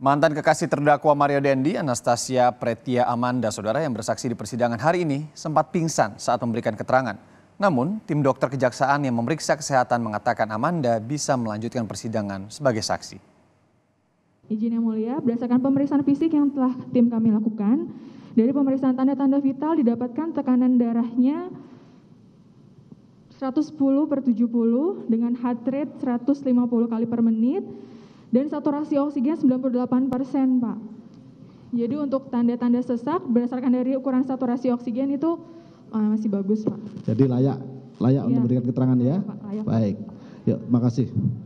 Mantan kekasih terdakwa Mario Dendi, Anastasia Pretia Amanda, saudara yang bersaksi di persidangan hari ini, sempat pingsan saat memberikan keterangan. Namun, tim dokter kejaksaan yang memeriksa kesehatan mengatakan Amanda bisa melanjutkan persidangan sebagai saksi. Izin yang mulia, berdasarkan pemeriksaan fisik yang telah tim kami lakukan, dari pemeriksaan tanda-tanda vital didapatkan tekanan darahnya 110 per 70 dengan heart rate 150 kali per menit, dan saturasi oksigen 98 persen, Pak. Jadi untuk tanda-tanda sesak berdasarkan dari ukuran saturasi oksigen itu uh, masih bagus, Pak. Jadi layak, layak ya. untuk memberikan keterangan ya. ya Pak, layak, Baik, yuk makasih.